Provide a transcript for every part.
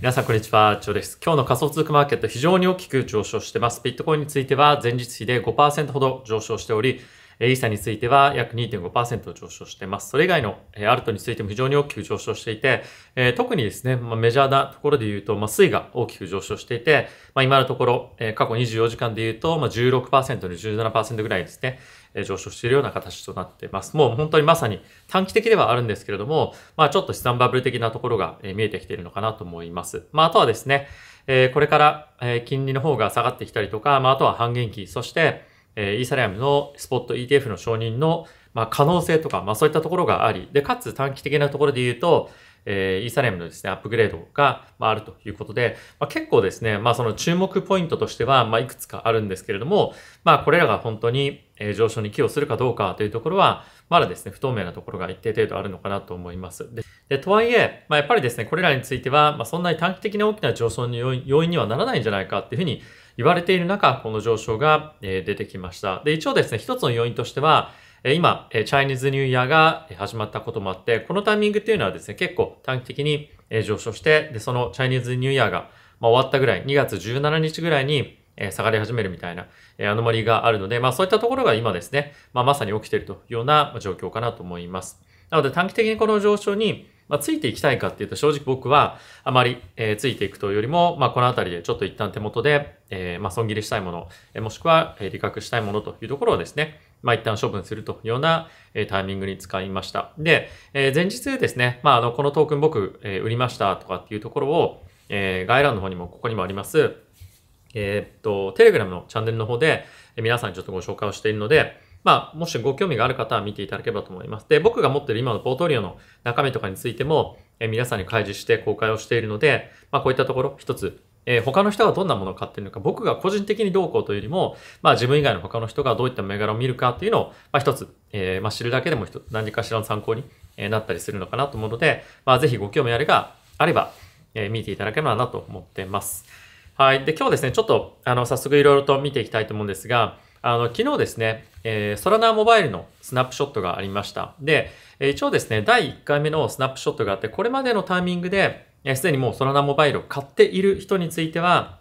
皆さん、こんにちは。チョーです。今日の仮想通貨マーケット非常に大きく上昇してます。ビットコインについては前日比で5%ほど上昇しており、イーサについては約2.5%上昇しています。それ以外のアルトについても非常に大きく上昇していて、特にですね、まあ、メジャーなところで言うと、まあ、が大きく上昇していて、まあ、今のところ、過去24時間で言うと、まあ、16%で17%ぐらいですね、上昇しているような形となっています。もう本当にまさに短期的ではあるんですけれども、まあちょっと資産バブル的なところが見えてきているのかなと思います。まああとはですね、これから金利の方が下がってきたりとか、まああとは半減期、そしてえイーサリアムのスポット ETF の承認の、ま可能性とか、まあ、そういったところがあり、で、かつ短期的なところで言うと、えー、イーサリアムのですね、アップグレードが、まあ、あるということで、まあ、結構ですね、まあ、その注目ポイントとしては、まあ、いくつかあるんですけれども、まあ、これらが本当に、えー、上昇に寄与するかどうかというところは、まだですね、不透明なところが一定程度あるのかなと思います。で、でとはいえ、まあ、やっぱりですね、これらについては、まあ、そんなに短期的な大きな上昇の要因にはならないんじゃないかっていうふうに言われている中、この上昇が出てきました。で、一応ですね、一つの要因としては、今、チャイニーズニューイヤーが始まったこともあって、このタイミングっていうのはですね、結構短期的に上昇して、で、そのチャイニーズニューイヤーが終わったぐらい、2月17日ぐらいに下がり始めるみたいなアノマリがあるので、まあそういったところが今ですね、まあまさに起きているというような状況かなと思います。なので短期的にこの上昇にまあ、ついていきたいかっていうと正直僕はあまり、えー、ついていくというよりも、まあ、この辺りでちょっと一旦手元で、えー、まあ、損切りしたいもの、えもしくは、えー、利確したいものというところをですね、まあ、一旦処分するというような、えタイミングに使いました。で、え前日ですね、まあ、あの、このトークン僕、え売りましたとかっていうところを、え概要欄の方にもここにもあります、えっと、テレグラムのチャンネルの方で、え皆さんにちょっとご紹介をしているので、まあ、もしご興味がある方は見ていただければと思います。で、僕が持っている今のポートリオの中身とかについても、え皆さんに開示して公開をしているので、まあ、こういったところ、一つ、えー、他の人がどんなものを買っているのか、僕が個人的にどうこうというよりも、まあ、自分以外の他の人がどういった銘柄を見るかっていうのを、まあ、一つ、えー、まあ、知るだけでも何かしらの参考に、えなったりするのかなと思うので、まあ、ぜひご興味あれば、あれば、えー、見ていただければなと思ってます。はい。で、今日ですね、ちょっと、あの、早速いろいろと見ていきたいと思うんですが、あの、昨日ですね、えー、ソラナーモバイルのスナップショットがありました。で、一応ですね、第1回目のスナップショットがあって、これまでのタイミングで、すでにもうソラナモバイルを買っている人については、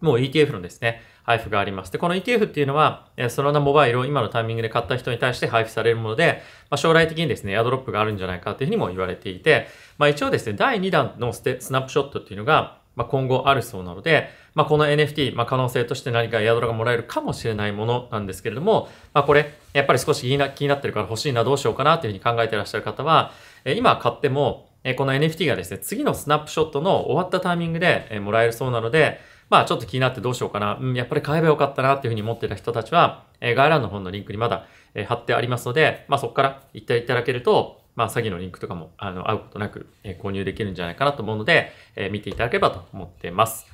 もう ETF のですね、配布があります。で、この ETF っていうのは、ソラナモバイルを今のタイミングで買った人に対して配布されるもので、まあ、将来的にですね、エアドロップがあるんじゃないかというふうにも言われていて、まあ一応ですね、第2弾のスナップショットっていうのが、まあ、今後あるそうなので、まあ、この NFT、まあ、可能性として何かエアドラがもらえるかもしれないものなんですけれども、まあ、これ、やっぱり少し気になってるから欲しいな、どうしようかなというふうに考えてらっしゃる方は、え今買っても、えこの NFT がですね、次のスナップショットの終わったタイミングでえもらえるそうなので、まあちょっと気になってどうしようかな。うん、やっぱり買えばよかったなっていうふうに思ってた人たちは、えー、概要欄の方のリンクにまだ、えー、貼ってありますので、まあそこから行っていただけると、まあ詐欺のリンクとかも、あの、会うことなく、えー、購入できるんじゃないかなと思うので、えー、見ていただければと思ってます。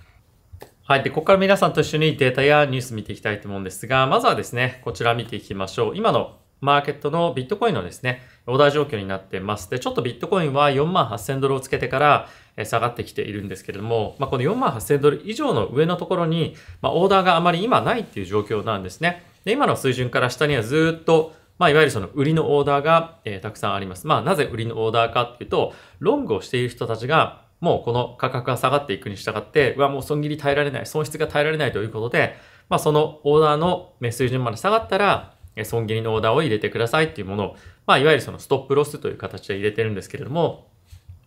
はい。で、ここから皆さんと一緒にデータやニュース見ていきたいと思うんですが、まずはですね、こちら見ていきましょう。今のマーケットのビットコインのですね、オーダー状況になってます。で、ちょっとビットコインは4万8000ドルをつけてから下がってきているんですけれども、まあ、この4万8000ドル以上の上のところに、まあ、オーダーがあまり今ないっていう状況なんですね。で、今の水準から下にはずっとまあ、いわゆるその売りのオーダーが、えー、たくさんあります。まあ、なぜ売りのオーダーかっていうと、ロングをしている人たちが、もうこの価格が下がっていくに従って、うわ、もう損切り耐えられない、損失が耐えられないということで、まあ、そのオーダーの水準まで下がったら、損切りのオーダーを入れてくださいっていうものを、まあ、いわゆるそのストップロスという形で入れてるんですけれども、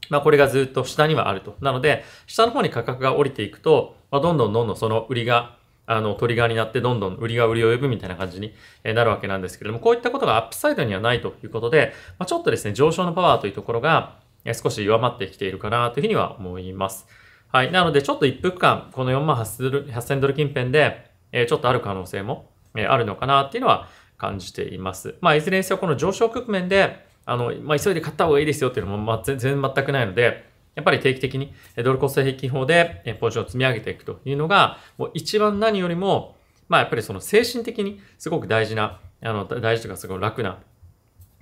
まあ、これがずっと下にはあると。なので、下の方に価格が降りていくと、まあ、どんどんどんどんその売りが、あの、トリガーになって、どんどん売りが売りを呼ぶみたいな感じになるわけなんですけれども、こういったことがアップサイドにはないということで、まあ、ちょっとですね、上昇のパワーというところが、少し弱まってきているかなというふうには思います。はい。なので、ちょっと一服感、この4万8000ドル近辺で、えちょっとある可能性も、えあるのかなっていうのは感じています。まあ、いずれにせよ、この上昇局面で、あの、まあ、急いで買った方がいいですよっていうのも、まあ、全然全くないので、やっぱり定期的にドルコスト平均法でポジションを積み上げていくというのが、もう一番何よりも、まあやっぱりその精神的にすごく大事な、あの、大事とかすごい楽な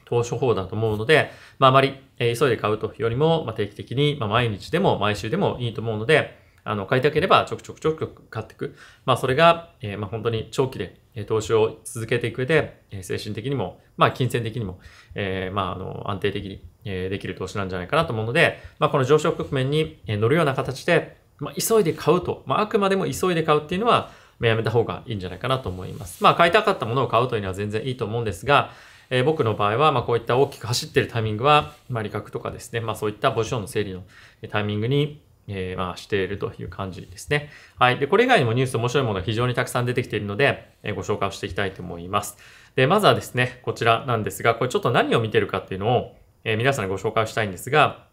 投資法だと思うので、まあ、あまり、え急いで買うというよりも、ま定期的に、ま毎日でも毎週でもいいと思うので、あの、買いたければちょくちょくちょく買っていく。まあ、それが、えま本当に長期で、え投資を続けていく上で、え精神的にも、まあ、金銭的にも、えまあ、あの、安定的に、えできる投資なんじゃないかなと思うので、まあ、この上昇局面に乗るような形で、まあ、急いで買うと、まあ、あくまでも急いで買うっていうのは、やめた方がいいんじゃないかなと思います。まあ、買いたかったものを買うというのは全然いいと思うんですが、えー、僕の場合は、まあ、こういった大きく走ってるタイミングは、まあ、理覚とかですね、まあ、そういったポジションの整理のタイミングに、えー、まあ、しているという感じですね。はい。で、これ以外にもニュース面白いものが非常にたくさん出てきているので、えー、ご紹介をしていきたいと思います。で、まずはですね、こちらなんですが、これちょっと何を見てるかっていうのを、えー、皆さんにご紹介したいんですが、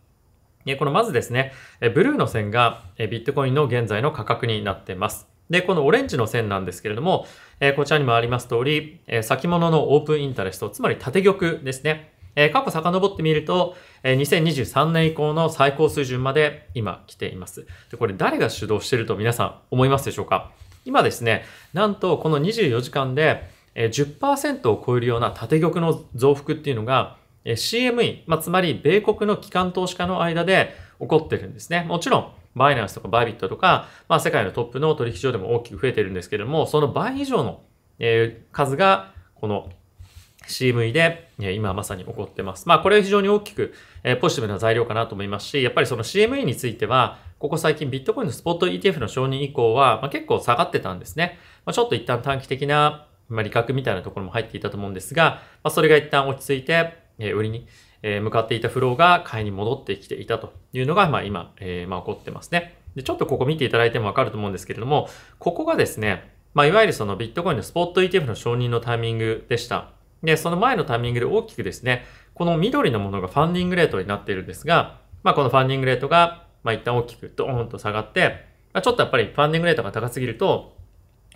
このまずですね、ブルーの線がビットコインの現在の価格になってます。で、このオレンジの線なんですけれども、えー、こちらにもあります通り、えー、先物のオープンインタレスト、つまり縦玉ですね。えー、過去遡ってみると、えー、2023年以降の最高水準まで今来ています。で、これ誰が主導していると皆さん思いますでしょうか今ですね、なんとこの24時間で、えー、10%を超えるような縦玉の増幅っていうのが、えー、CME、まあ、つまり米国の機関投資家の間で起こってるんですね。もちろん、バイナンスとかバイビットとか、まあ、世界のトップの取引所でも大きく増えてるんですけれども、その倍以上の、え数が、この CME で、え今まさに起こってます。まあ、これは非常に大きく、えポジティブな材料かなと思いますし、やっぱりその CME については、ここ最近ビットコインのスポット ETF の承認以降は、まあ、結構下がってたんですね。まあ、ちょっと一旦短期的な、まあ、利確みたいなところも入っていたと思うんですが、まあ、それが一旦落ち着いて、え売りに、え向かっていたフローが買いに戻ってきていたというのが、まあ、今、えまあ、起こってますね。で、ちょっとここ見ていただいてもわかると思うんですけれども、ここがですね、まあ、いわゆるそのビットコインのスポット ETF の承認のタイミングでした。で、その前のタイミングで大きくですね、この緑のものがファンディングレートになっているんですが、まあ、このファンディングレートが、まあ、一旦大きくドーンと下がって、まあ、ちょっとやっぱりファンディングレートが高すぎると、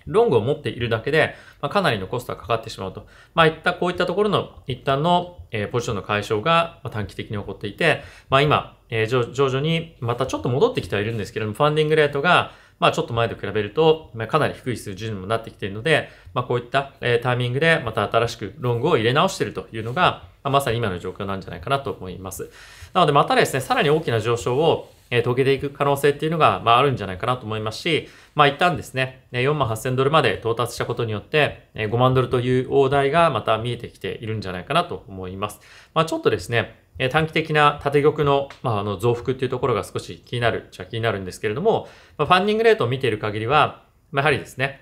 ロングを持っているだけで、まあ、かなりのコストがかかってしまうと。まあ、いった、こういったところの一旦の、えー、ポジションの解消が、まあ、短期的に起こっていて、まあ、今、えー、徐々に、またちょっと戻ってきてはいるんですけれども、ファンディングレートが、まあ、ちょっと前と比べると、まあ、かなり低い数字にもなってきているので、まあ、こういった、えー、タイミングで、また新しくロングを入れ直しているというのが、まあ、まさに今の状況なんじゃないかなと思います。なので、またですね、さらに大きな上昇を、えー、溶けていく可能性っていうのが、まあ、あるんじゃないかなと思いますし、まあ、一旦ですね、4万8000ドルまで到達したことによって、5万ドルという大台がまた見えてきているんじゃないかなと思います。まあ、ちょっとですね、短期的な縦玉の,、まあ、あの増幅っていうところが少し気になるじゃゃ気になるんですけれども、まあ、ファンディングレートを見ている限りは、まあ、やはりですね、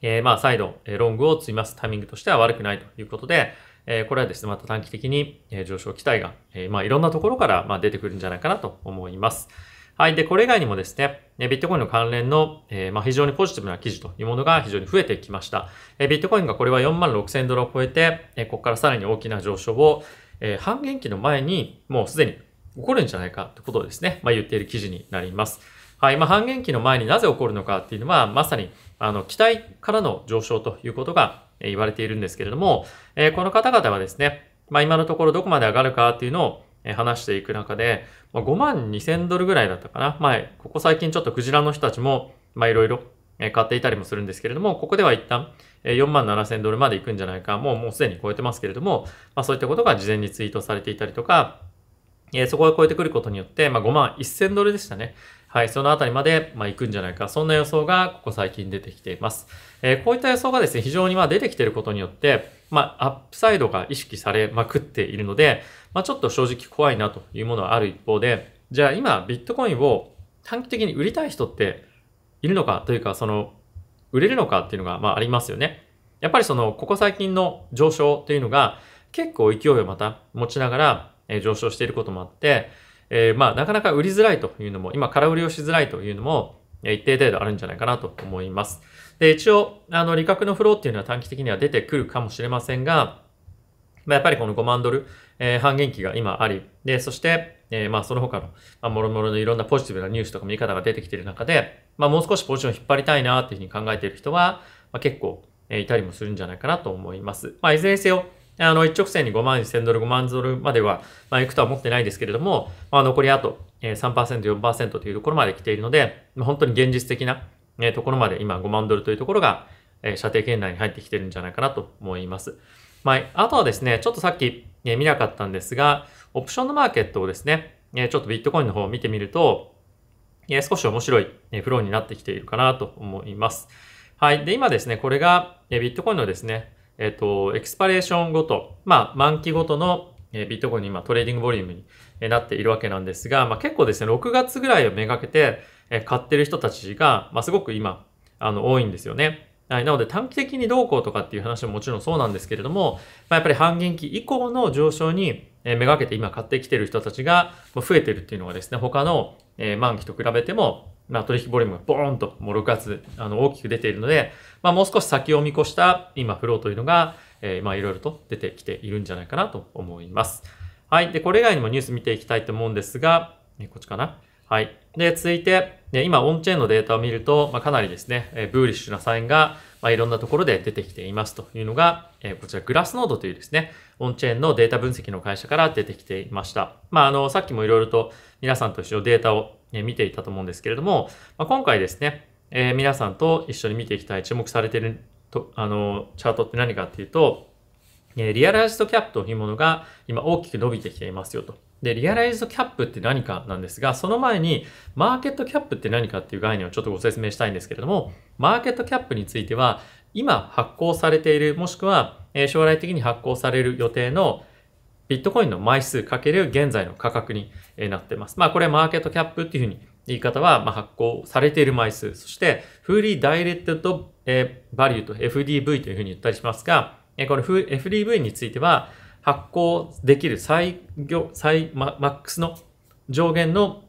えー、まあ再度、ロングを積みますタイミングとしては悪くないということで、えこれはですね、また短期的に上昇期待が、えまあ、いろんなところからま出てくるんじゃないかなと思います。はい。で、これ以外にもですね、ビットコインの関連の、えー、まあ、非常にポジティブな記事というものが非常に増えてきました。えー、ビットコインがこれは4万6000ドルを超えて、えー、ここからさらに大きな上昇を、え半減期の前にもうすでに起こるんじゃないかということをですね、まあ、言っている記事になります。はい。まあ、半減期の前になぜ起こるのかっていうのは、まさに、あの、期待からの上昇ということが言われているんですけれども、えこの方々はですね、まあ、今のところどこまで上がるかっていうのを話していく中で、ま5万2000ドルぐらいだったかな。まあ、ここ最近ちょっとクジラの人たちも、まいろいろ買っていたりもするんですけれども、ここでは一旦4万7000ドルまで行くんじゃないか。もう、もうすでに超えてますけれども、まあ、そういったことが事前にツイートされていたりとか、えそこが超えてくることによって、まあ、5万1000ドルでしたね。はい、そのあたりまで、まあ、行くんじゃないか。そんな予想が、ここ最近出てきています。えー、こういった予想がですね、非常にまあ出てきていることによって、まあ、アップサイドが意識されまくっているので、まあ、ちょっと正直怖いなというものはある一方で、じゃあ今、ビットコインを短期的に売りたい人っているのかというか、その、売れるのかっていうのが、まあ、ありますよね。やっぱりその、ここ最近の上昇というのが、結構勢いをまた持ちながら上昇していることもあって、えー、まあ、なかなか売りづらいというのも、今、空売りをしづらいというのも、一定程度あるんじゃないかなと思います。で、一応、あの、利確のフローっていうのは短期的には出てくるかもしれませんが、まあ、やっぱりこの5万ドル、えー、半減期が今あり、で、そして、えー、まあ、その他の、まあ、もろもろのいろんなポジティブなニュースとか見方が出てきている中で、まあ、もう少しポジションを引っ張りたいなっていうふうに考えている人は、まあ、結構、えいたりもするんじゃないかなと思います。まあ、いずれにせよ、あの、一直線に5万1000ドル、5万ドルまでは、まあ、行くとは思ってないですけれども、まあ、残りあと3%、4%というところまで来ているので、本当に現実的なところまで今5万ドルというところが、射程圏内に入ってきてるんじゃないかなと思います。まあ、あとはですね、ちょっとさっき見なかったんですが、オプションのマーケットをですね、ちょっとビットコインの方を見てみると、少し面白いフローになってきているかなと思います。はい。で、今ですね、これがビットコインのですね、えっ、ー、と、エクスパレーションごと、まあ、満期ごとのビットコインに今トレーディングボリュームになっているわけなんですが、まあ、結構ですね、6月ぐらいをめがけて買ってる人たちが、まあ、すごく今、あの、多いんですよね。はい。なので短期的にどうこうとかっていう話ももちろんそうなんですけれども、まあ、やっぱり半減期以降の上昇にめがけて今買ってきてる人たちが増えてるっていうのがですね、他の満期と比べてもまあ、取引ボリュームがボーンともう6月あの大きく出ているので、まあ、もう少し先を見越した今フローというのが、えー、まあいろいろと出てきているんじゃないかなと思います。はい。で、これ以外にもニュース見ていきたいと思うんですが、えこっちかな。はい。で、続いて、ね、今、オンチェーンのデータを見ると、まあ、かなりですね、えブーリッシュなサインが、まあ、いろんなところで出てきていますというのが、えー、こちらグラスノードというですね、オンチェーンのデータ分析の会社から出てきていました。まあ、あの、さっきもいろいろと皆さんと一緒データを見ていたと思うんですけれども、まあ、今回ですね、えー、皆さんと一緒に見ていきたい注目されていると、あの、チャートって何かっていうと、えリアライズドキャップというものが今大きく伸びてきていますよと。で、リアライズドキャップって何かなんですが、その前にマーケットキャップって何かっていう概念をちょっとご説明したいんですけれども、マーケットキャップについては、今発行されている、もしくは将来的に発行される予定のビットコインの枚数かける現在の価格になってます。まあこれはマーケットキャップっていうふうに言い方は、ま発行されている枚数、そしてフーリーダイレクトバリューと FDV というふうに言ったりしますが、この FDV については、発行できる最強、最、マックスの上限の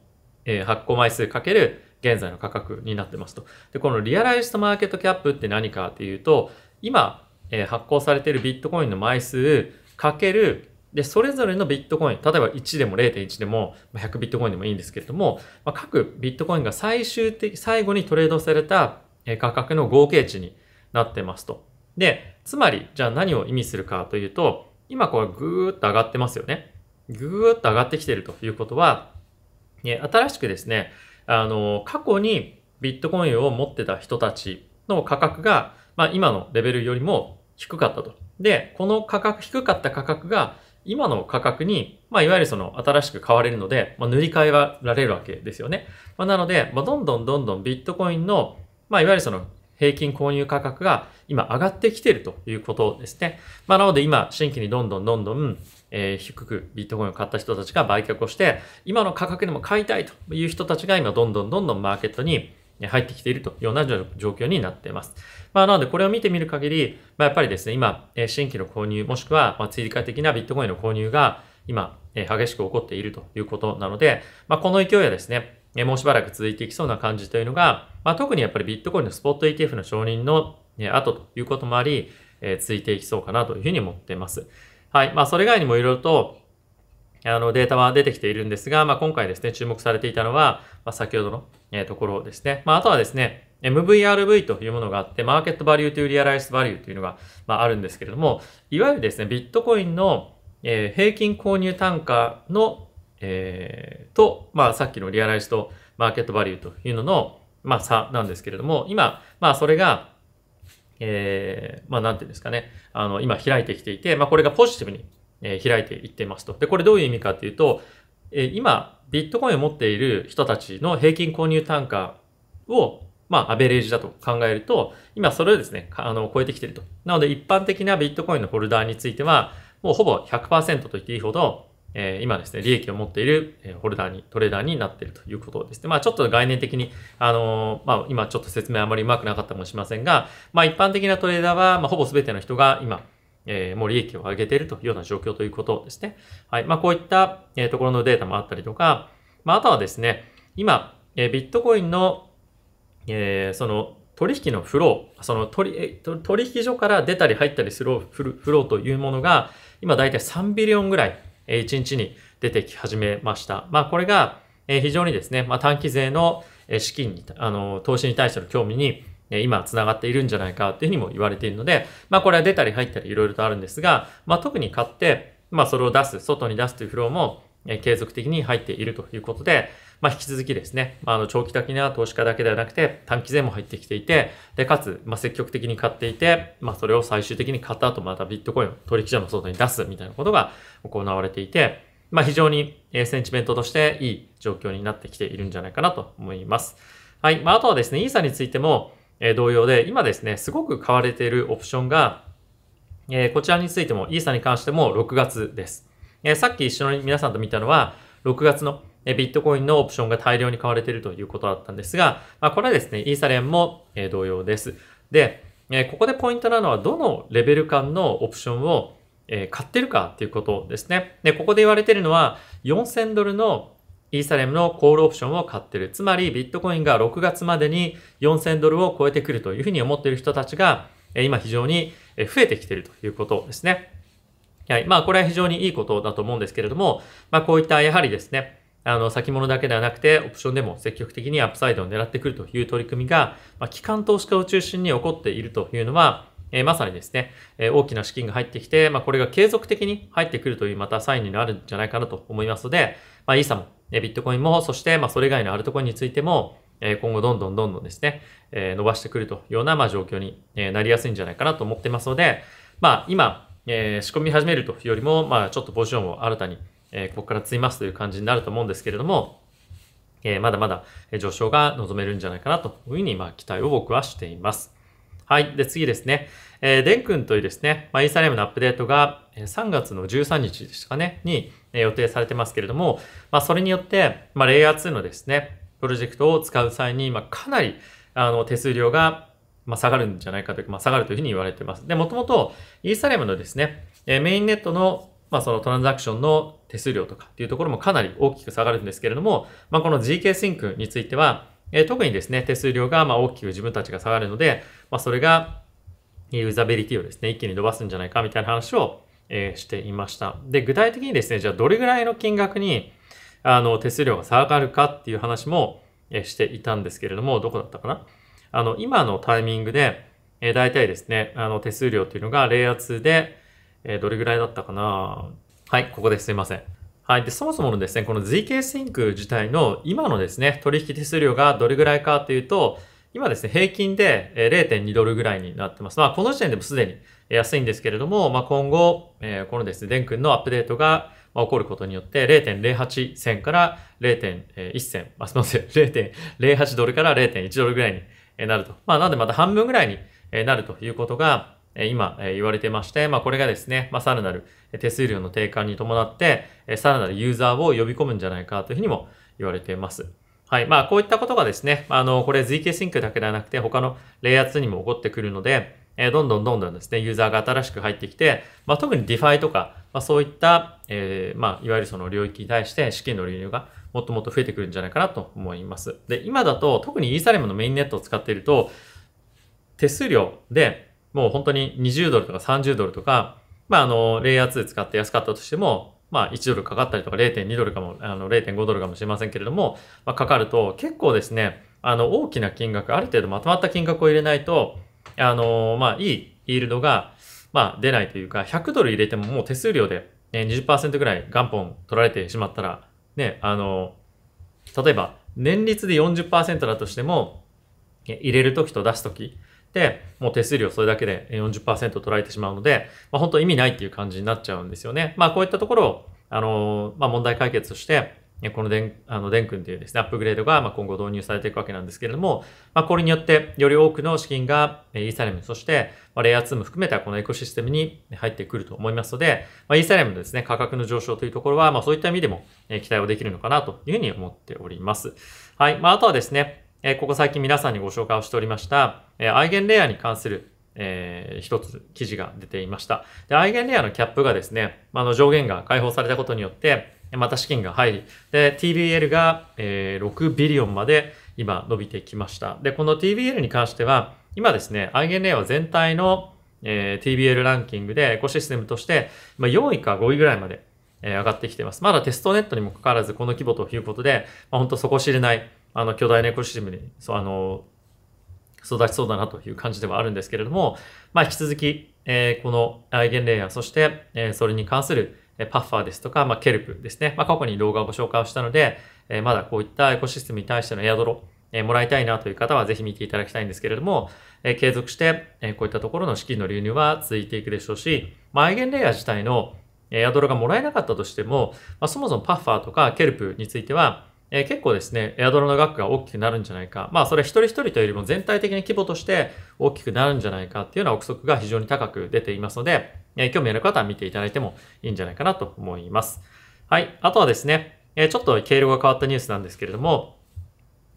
発行枚数かける現在の価格になってますと。で、このリアライズドマーケットキャップって何かっていうと、今、発行されているビットコインの枚数かけるで、それぞれのビットコイン、例えば1でも0.1でも100ビットコインでもいいんですけれども、ま各ビットコインが最終的、最後にトレードされた価格の合計値になってますと。で、つまり、じゃあ何を意味するかというと、今これぐーっと上がってますよね。ぐーっと上がってきてるということは、ね、新しくですね、あの、過去にビットコインを持ってた人たちの価格が、まあ今のレベルよりも低かったと。で、この価格、低かった価格が、今の価格に、まあ、いわゆるその新しく買われるので、まあ、塗り替えられるわけですよね。まあ、なので、まあ、どんどんどんどんビットコインの、まあ、いわゆるその平均購入価格が今上がってきているということですね。まあ、なので今、新規にどんどんどんどん、えー、低くビットコインを買った人たちが売却をして、今の価格でも買いたいという人たちが今どんどんどんどんマーケットに入ってきているというような状況になっています。まあ、なのでこれを見てみる限り、まあ、やっぱりですね、今、新規の購入、もしくは追加的なビットコインの購入が今、激しく起こっているということなので、まあ、この勢いはですね、えもうしばらく続いていきそうな感じというのが、まあ、特にやっぱりビットコインのスポット ETF の承認の後ということもあり、え続いていきそうかなというふうに思っています。はい。まあ、それ以外にもいろいろと、あの、データは出てきているんですが、まあ、今回ですね、注目されていたのは、まあ、先ほどの、えところですね。まあ、あとはですね、MVRV というものがあって、マーケットバリューというリアライズバリューというのが、まあ、あるんですけれども、いわゆるですね、ビットコインの、え平均購入単価のえー、と、まあ、さっきのリアライズとマーケットバリューというのの、まあ、差なんですけれども、今、まあ、それが、えー、まあ、なんていうんですかね、あの、今開いてきていて、まあ、これがポジティブに、えー、開いていっていますと。で、これどういう意味かっていうと、えー、今、ビットコインを持っている人たちの平均購入単価を、まあ、アベレージだと考えると、今それをですね、あの、超えてきていると。なので、一般的なビットコインのホルダーについては、もうほぼ100%と言っていいほど、えー、今ですね、利益を持っている、えホルダーに、トレーダーになっているということですね。まあちょっと概念的に、あのー、まあ今ちょっと説明あまりうまくなかったかもしれませんが、まあ一般的なトレーダーは、まあほぼ全ての人が今、えー、もう利益を上げているというような状況ということですね。はい。まあこういった、えところのデータもあったりとか、まああとはですね、今、えビットコインの、えその取引のフロー、その取取引所から出たり入ったりするフローというものが、今大体3ビリオンぐらいえ1日に出てき始めました。まあ、これが、え非常にですね、まあ、短期税の資金に、あの、投資に対しての興味に、今、つながっているんじゃないかっていうふうにも言われているので、まあ、これは出たり入ったりいろいろとあるんですが、まあ、特に買って、まあ、それを出す、外に出すというフローも、継続的に入っているということで、まあ、引き続きですね、まあの長期的な投資家だけではなくて、短期税も入ってきていて、で、かつ、まあ、積極的に買っていて、まあ、それを最終的に買った後、またビットコインを取引所の外に出すみたいなことが行われていて、まあ、非常に、えセンチメントとしていい状況になってきているんじゃないかなと思います。はい。まあ、あとはですね、イーサについても、え同様で、今ですね、すごく買われているオプションが、えこちらについても、イーサに関しても6月です。えさっき一緒に皆さんと見たのは、6月のビットコインのオプションが大量に買われているということだったんですが、まあ、これはですね、イーサリアムも同様です。で、ここでポイントなのは、どのレベル間のオプションを買ってるかっていうことですね。で、ここで言われているのは、4000ドルのイーサレムのコールオプションを買ってる。つまりビットコインが6月までに4000ドルを超えてくるというふうに思っている人たちが今非常に増えてきているということですね。はい。まあこれは非常にいいことだと思うんですけれども、まあこういったやはりですね、あの、先物だけではなくて、オプションでも積極的にアップサイドを狙ってくるという取り組みが、まあ、機関投資家を中心に起こっているというのは、えー、まさにですね、えー、大きな資金が入ってきて、まあ、これが継続的に入ってくるというまたサインになるんじゃないかなと思いますので、まあ、イーサも、えビットコインも、そして、まあ、それ以外のアルトコインについても、え今後どんどんどんどんですね、え伸ばしてくるというような、ま状況に、えなりやすいんじゃないかなと思ってますので、まあ、今、え仕込み始めるというよりも、まあ、ちょっとポジションを新たにえここから積みますという感じになると思うんですけれども、えまだまだ上昇が望めるんじゃないかなというふうに、まあ、期待を僕はしています。はい。で、次ですね。えー、デン君というですね、まあ、イーサリアムのアップデートが3月の13日でしたかね、に予定されてますけれども、まあ、それによって、まあ、レイヤー2のですね、プロジェクトを使う際に、まあ、かなり、あの、手数料が、まあ、下がるんじゃないかというか、まあ、下がるというふうに言われてます。で、もともと、イーサリアムのですね、えメインネットの、まあ、そのトランザクションの手数料とかっていうところもかなり大きく下がるんですけれども、まあ、この GK シンクについては、え特にですね、手数料がま大きく自分たちが下がるので、まあ、それがユーザビリティをですね、一気に伸ばすんじゃないかみたいな話を、えしていました。で、具体的にですね、じゃあどれぐらいの金額に、あの、手数料が下がるかっていう話も、えしていたんですけれども、どこだったかなあの、今のタイミングで、えー、大体ですね、あの、手数料っていうのが、冷圧で、えー、どれぐらいだったかなはい、ここです。いません。はい。で、そもそものですね、この ZK Sync 自体の今のですね、取引手数料がどれぐらいかというと、今ですね、平均で0.2ドルぐらいになってます。まあ、この時点でもすでに安いんですけれども、まあ、今後、えこのですね、デン君のアップデートが起こることによって、0.08銭から0.1銭、あ、すみません、0.08 ドルから0.1ドルぐらいになると。まあ、なんでまた半分ぐらいになるということが、今言われてまして、まあ、これがですね、まあ、さらなる手数料の低下に伴って、さらなるユーザーを呼び込むんじゃないかというふうにも言われています。はい。まあ、こういったことがですね、あの、これ ZK シンクだけではなくて、他のレイヤー2にも起こってくるので、えどんどんどんどんですね、ユーザーが新しく入ってきて、まあ、特に DeFi とか、まあ、そういった、えー、まあ、いわゆるその領域に対して資金の流入がもっともっと増えてくるんじゃないかなと思います。で、今だと、特にイーサアムのメインネットを使っていると、手数料で、もう本当に20ドルとか30ドルとか、まあ、あの、レイヤー2使って安かったとしても、まあ、1ドルかかったりとか0.2ドルかも、あの、0.5ドルかもしれませんけれども、まあ、かかると結構ですね、あの、大きな金額、ある程度まとまった金額を入れないと、あの、まあ、いいイールドが、まあ、出ないというか、100ドル入れてももう手数料で、20%ぐらい元本取られてしまったら、ね、あの、例えば、年率で40%だとしても、入れるときと出すとき、で、もう手数料それだけで40%取られてしまうので、まあ、本当意味ないっていう感じになっちゃうんですよね。まあ、こういったところを、あの、まあ、問題解決として、このデン、あの、デン君というですね、アップグレードが、ま、今後導入されていくわけなんですけれども、まあ、これによって、より多くの資金が、イーサアム、そして、ま、レイヤー2も含めたこのエコシステムに入ってくると思いますので、まあ、イーサアムのですね、価格の上昇というところは、まあ、そういった意味でも、期待をできるのかなというふうに思っております。はい。まあ、あとはですね、えここ最近皆さんにご紹介をしておりました、えアイゲンレイヤーに関するえー、一つ記事が出ていました。で、アイゲンレイヤーのキャップがですね、あの上限が解放されたことによって、また資金が入り、で、TBL が、えー、6ビリオンまで今伸びてきました。で、この TBL に関しては、今ですね、アイゲンレイヤーは全体の、えー、TBL ランキングでエコシステムとして、まあ、4位か5位ぐらいまで、えー、上がってきています。まだテストネットにもかかわらずこの規模ということで、まあ、本当底知れないあの巨大なエコシステムにそうあの育ちそうだなという感じではあるんですけれども、まあ、引き続き、えー、このアイゲンレイヤー、そして、えー、それに関する、えパッファーですとか、まあ、ケルプですね、まあ、過去に動画をご紹介をしたので、えー、まだこういったエコシステムに対してのエアドロ、えもらいたいなという方はぜひ見ていただきたいんですけれども、えー、継続して、えー、こういったところの資金の流入は続いていくでしょうし、まあ、アイゲンレイヤー自体のエアドロがもらえなかったとしても、まあ、そもそもパッファーとかケルプについては、えー、結構ですね、エアドロの額が大きくなるんじゃないか。まあ、それ一人一人というよりも全体的な規模として大きくなるんじゃないかっていうような憶測が非常に高く出ていますので、えー、興味ある方は見ていただいてもいいんじゃないかなと思います。はい。あとはですね、えー、ちょっと経路が変わったニュースなんですけれども、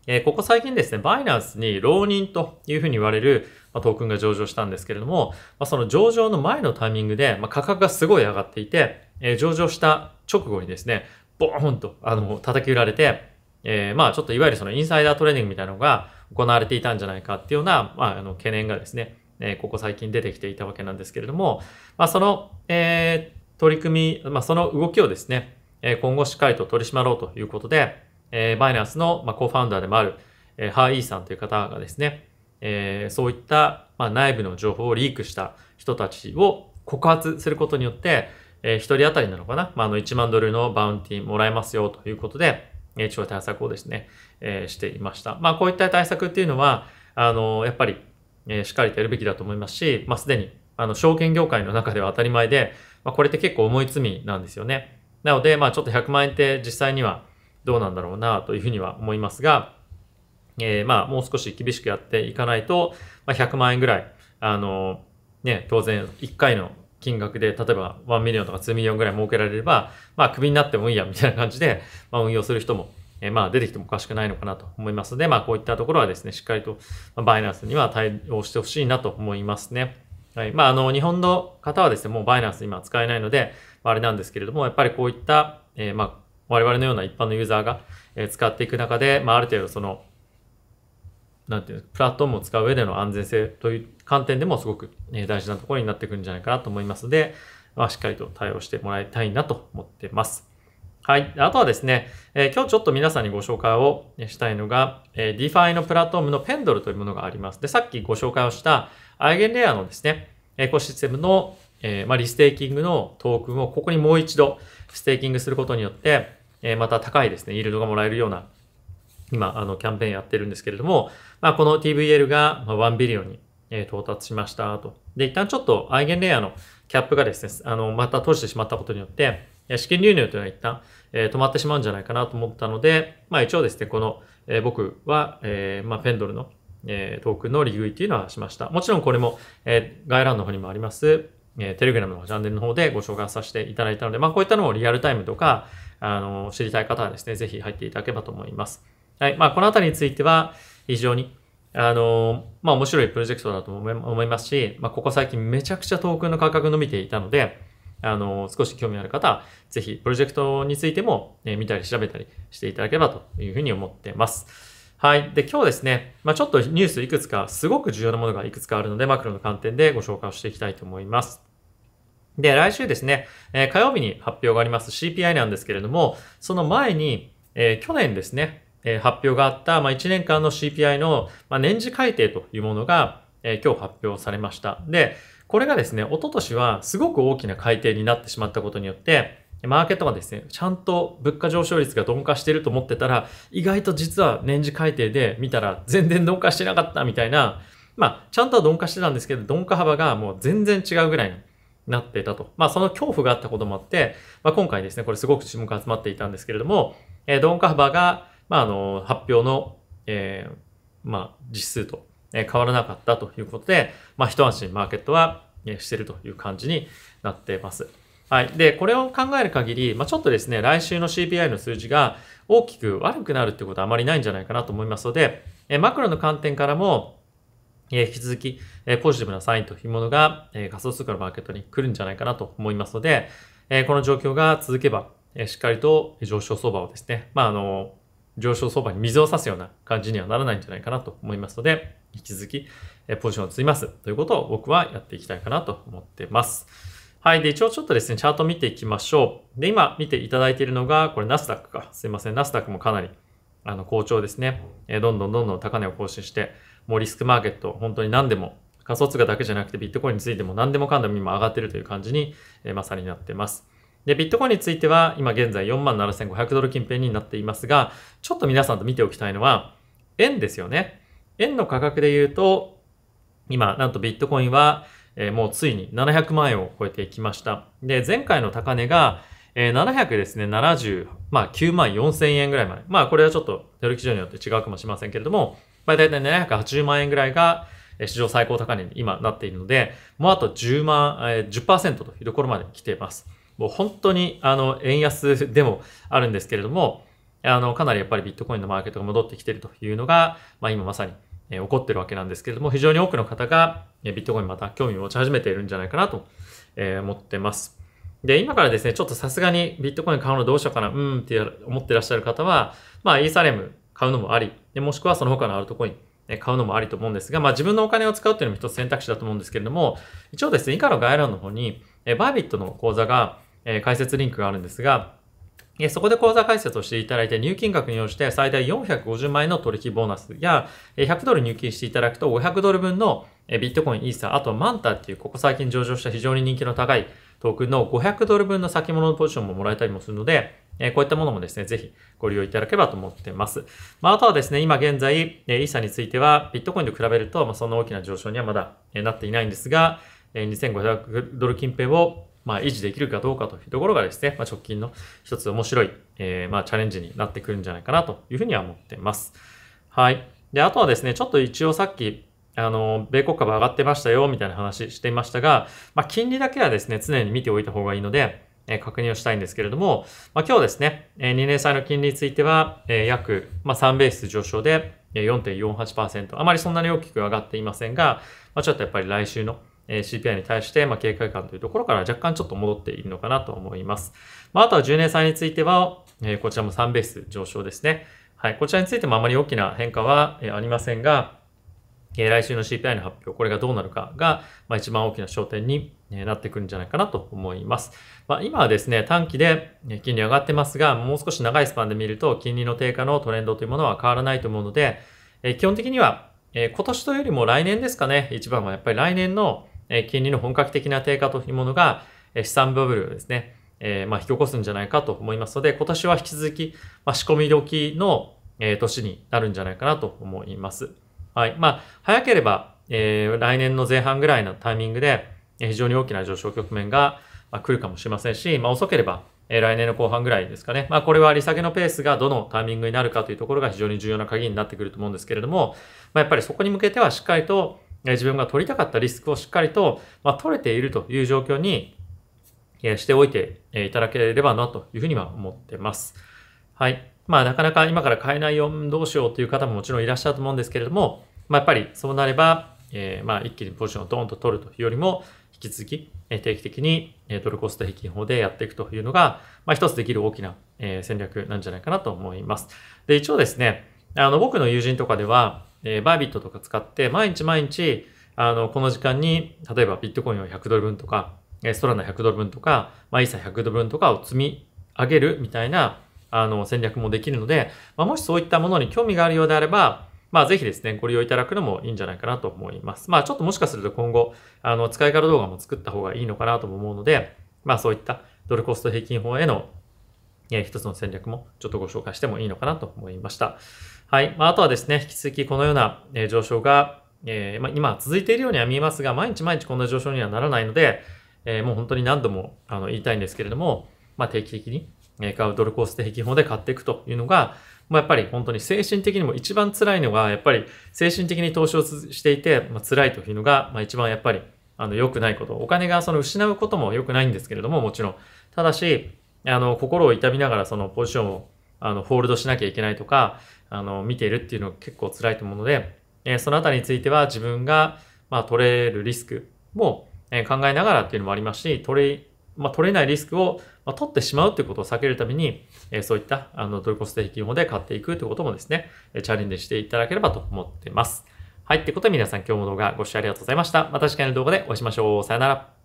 えここ最近ですね、バイナンスに浪人というふうに言われる、まトークンが上場したんですけれども、まその上場の前のタイミングで、ま価格がすごい上がっていて、え上場した直後にですね、ボーンと、あの、叩き売られて、えー、まあちょっといわゆるそのインサイダートレーニングみたいなのが行われていたんじゃないかっていうような、まあ、あの懸念がですね、えー、ここ最近出てきていたわけなんですけれども、まあその、えー、取り組み、まあその動きをですね、え今後しっかりと取り締まろうということで、えバイナンスの、まあ、コーファウンダーでもある、えハーイーさんという方がですね、えそういった、まあ、内部の情報をリークした人たちを告発することによって、えー、1人当たりなのかな、まあ、あの1万ドルのバウンティーもらえますよということで、えー、地方対策をですね、えー、していました。まあ、こういった対策っていうのは、あの、やっぱり、えー、しっかりとやるべきだと思いますし、まあ、すでに、あの、証券業界の中では当たり前で、まあ、これって結構重い罪なんですよね。なので、まあ、ちょっと100万円って実際にはどうなんだろうな、というふうには思いますが、えー、まあ、もう少し厳しくやっていかないと、まあ、100万円ぐらい、あの、ね、当然、1回の金額で、例えば1ミリオンとか2ミリオンぐらい儲けられれば、まあ、クビになってもいいや、みたいな感じで、まあ、運用する人も、えー、まあ、出てきてもおかしくないのかなと思いますので、まあ、こういったところはですね、しっかりと、バイナンスには対応してほしいなと思いますね。はい。まあ、あの、日本の方はですね、もうバイナンス今使えないので、まあ、あれなんですけれども、やっぱりこういった、えー、まあ、我々のような一般のユーザーが使っていく中で、まあ、ある程度その、なんていうプラットフォームを使う上での安全性という観点でもすごく、大事なところになってくるんじゃないかなと思いますので、まあ、しっかりと対応してもらいたいなと思ってます。はい。あとはですね、えー、今日ちょっと皆さんにご紹介をしたいのが、えー、DeFi のプラットフォームのペンドルというものがあります。で、さっきご紹介をしたアイゲンレアのですね、エコシステムの、えー、まあ、リステーキングのトークンをここにもう一度ステーキングすることによって、えまた高いですね、イールドがもらえるような今、あの、キャンペーンやってるんですけれども、まあ、この TVL が1ビリオンに到達しましたと。で、一旦ちょっとアイゲンレイヤーのキャップがですね、あの、また閉じてしまったことによって、資金流入というのは一旦、え止まってしまうんじゃないかなと思ったので、まあ一応ですね、この、え僕は、えまあペンドルの、えトークンの利食っというのはしました。もちろんこれも、え概要欄の方にもあります、えテレグラムのチャンネルの方でご紹介させていただいたので、まあこういったのもリアルタイムとか、あの、知りたい方はですね、ぜひ入っていただければと思います。はい。まあ、このあたりについては、非常に、あの、まあ、面白いプロジェクトだと思いますし、まあ、ここ最近めちゃくちゃトークンの価格伸びていたので、あの、少し興味ある方、ぜひ、プロジェクトについても、え見たり調べたりしていただければというふうに思ってます。はい。で、今日ですね、まあ、ちょっとニュースいくつか、すごく重要なものがいくつかあるので、マクロの観点でご紹介をしていきたいと思います。で、来週ですね、え火曜日に発表があります CPI なんですけれども、その前に、え去年ですね、え発表があった、まあ、1年間の CPI の、ま年次改定というものが、え今日発表されました。で、これがですね、一昨年はすごく大きな改定になってしまったことによって、マーケットがですね、ちゃんと物価上昇率が鈍化してると思ってたら、意外と実は年次改定で見たら全然鈍化してなかったみたいな、まあ、ちゃんとは鈍化してたんですけど、鈍化幅がもう全然違うぐらいになっていたと。まあ、その恐怖があったこともあって、まあ、今回ですね、これすごく注目が集まっていたんですけれども、え鈍化幅がまあ、あの、発表の、えー、まあ、実数と、え変わらなかったということで、まあ、一安心マーケットは、えしてるという感じになってます。はい。で、これを考える限り、まあ、ちょっとですね、来週の CPI の数字が大きく悪くなるってことはあまりないんじゃないかなと思いますので、えマクロの観点からも、え引き続き、えポジティブなサインというものが、え仮想通貨のマーケットに来るんじゃないかなと思いますので、えこの状況が続けば、えしっかりと上昇相場をですね、まあ、あの、上昇相場に水を差すような感じにはならないんじゃないかなと思いますので、引き続き、えポジションを積みますということを僕はやっていきたいかなと思ってます。はい。で、一応ちょっとですね、チャート見ていきましょう。で、今見ていただいているのが、これナスダックか。すいません。ナスダックもかなり、あの、好調ですね。えどんどんどんどん高値を更新して、もうリスクマーケット、本当に何でも、仮想通貨だけじゃなくてビットコインについても何でもかんでも今上がってるという感じに、えまさになってます。で、ビットコインについては、今現在47,500ドル近辺になっていますが、ちょっと皆さんと見ておきたいのは、円ですよね。円の価格で言うと、今、なんとビットコインは、えー、もうついに700万円を超えていきました。で、前回の高値が、えー、700ですね、70、まあ9万4000円ぐらいまで。まあこれはちょっと努ル基準によって違うかもしれませんけれども、まあ大体780万円ぐらいが、史上最高高値に今なっているので、もうあと10万、えー、10%というところまで来ています。もう本当にあの円安でもあるんですけれども、あのかなりやっぱりビットコインのマーケットが戻ってきているというのが、まあ、今まさに起こってるわけなんですけれども、非常に多くの方がビットコインまた興味を持ち始めているんじゃないかなと思ってます。で、今からですね、ちょっとさすがにビットコイン買うのどうしようかな、うんって思ってらっしゃる方は、まあ、イーサレム買うのもあり、もしくはその他のアルトコイン買うのもありと思うんですが、まあ自分のお金を使うというのも一つ選択肢だと思うんですけれども、一応ですね、以下の概要欄の方に、バービットの講座がえー、解説リンクがあるんですが、えそこで口座開設をしていただいて、入金額に応じて最大450万円の取引ボーナスや、100ドル入金していただくと500ドル分のビットコイン、イーサあとマンタっていう、ここ最近上場した非常に人気の高いトークンの500ドル分の先物のポジションももらえたりもするので、えこういったものもですね、ぜひご利用いただければと思ってます。まあ、あとはですね、今現在、えイーサについては、ビットコインと比べると、まあ、そんな大きな上昇にはまだ、えなっていないんですが、え2500ドル近辺をまあ、維持できるかどうかというところがですね、まあ、直近の一つ面白い、えー、まあ、チャレンジになってくるんじゃないかなというふうには思ってます。はい。で、あとはですね、ちょっと一応さっき、あの、米国株上がってましたよ、みたいな話していましたが、まあ、金利だけはですね、常に見ておいた方がいいので、えー、確認をしたいんですけれども、まあ、今日ですね、えー、2年債の金利については、えー、約、まあ、3ベース上昇で4.48%、あまりそんなに大きく上がっていませんが、まあ、ちょっとやっぱり来週のえ CPI に対して、ま警戒感というところから若干ちょっと戻っているのかなと思います。まあ、あとは10年債については、えこちらも3ベース上昇ですね。はい、こちらについてもあまり大きな変化は、えありませんが、え来週の CPI の発表、これがどうなるかが、まあ、一番大きな焦点になってくるんじゃないかなと思います。まあ、今はですね、短期で金利上がってますが、もう少し長いスパンで見ると、金利の低下のトレンドというものは変わらないと思うので、え基本的には、え今年というよりも来年ですかね、一番はやっぱり来年のえ金利の本格的な低下というものが、え資産バブルをですね、えまあ、引き起こすんじゃないかと思いますので、今年は引き続き、まあ、仕込み時の、え年になるんじゃないかなと思います。はい。まあ、早ければ、えー、来年の前半ぐらいのタイミングで、え非常に大きな上昇局面が、ま来るかもしれませんし、まあ、遅ければ、え来年の後半ぐらいですかね。まあ、これは利下げのペースがどのタイミングになるかというところが非常に重要な鍵になってくると思うんですけれども、まあ、やっぱりそこに向けてはしっかりと、自分が取りたかったリスクをしっかりと、ま取れているという状況にしておいていただければなというふうには思ってます。はい。まあ、なかなか今から買えないよ、どうしようという方ももちろんいらっしゃると思うんですけれども、まあ、やっぱりそうなれば、えー、まあ、一気にポジションをドーンと取るというよりも、引き続き、え定期的に、えドルコスト平均法でやっていくというのが、まあ、一つできる大きな、え戦略なんじゃないかなと思います。で、一応ですね、あの、僕の友人とかでは、えバービットとか使って毎日毎日あのこの時間に例えばビットコインを100ドル分とかストラナ100ドル分とか、まあ、イーサ100ドル分とかを積み上げるみたいなあの戦略もできるので、まあ、もしそういったものに興味があるようであれば、まあ、ぜひですね、ご利用いただくのもいいんじゃないかなと思います。まあ、ちょっともしかすると今後、あの、使い方動画も作った方がいいのかなとも思うので、まあ、そういったドルコスト平均法へのえ一つの戦略もちょっとご紹介してもいいのかなと思いました。はい。まあ、あとはですね、引き続きこのような、え上昇が、えー、まあ、今続いているようには見えますが、毎日毎日こんな上昇にはならないので、えー、もう本当に何度もあの言いたいんですけれども、まあ、定期的に、え買うドルコースで基本で買っていくというのが、まあ、やっぱり本当に精神的にも一番辛いのが、やっぱり精神的に投資をしていて、まあ、辛いというのが、まあ、一番やっぱりあの良くないこと。お金がその失うことも良くないんですけれども、もちろん。ただし、あの、心を痛みながらそのポジションを、あの、ホールドしなきゃいけないとか、あの、見ているっていうのが結構辛いと思うので、えー、そのあたりについては自分が、まあ、取れるリスクも、えー、考えながらっていうのもありますし、取れ、まあ、取れないリスクを、まあ、取ってしまうっていうことを避けるために、えー、そういった、あの、ドルコステーキ用で買っていくということもですね、チャレンジしていただければと思っています。はい。ってことで皆さん今日も動画ご視聴ありがとうございました。また次回の動画でお会いしましょう。さよなら。